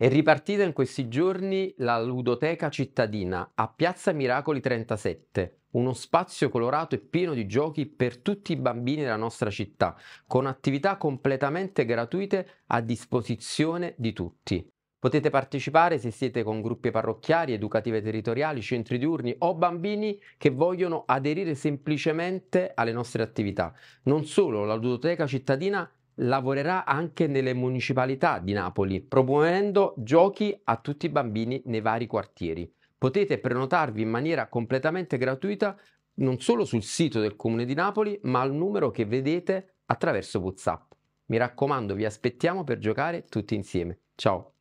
È ripartita in questi giorni la ludoteca cittadina a Piazza Miracoli 37, uno spazio colorato e pieno di giochi per tutti i bambini della nostra città, con attività completamente gratuite a disposizione di tutti. Potete partecipare se siete con gruppi parrocchiari, educative territoriali, centri diurni o bambini che vogliono aderire semplicemente alle nostre attività. Non solo, la ludoteca cittadina lavorerà anche nelle municipalità di Napoli, promuovendo giochi a tutti i bambini nei vari quartieri. Potete prenotarvi in maniera completamente gratuita non solo sul sito del Comune di Napoli, ma al numero che vedete attraverso WhatsApp. Mi raccomando, vi aspettiamo per giocare tutti insieme. Ciao!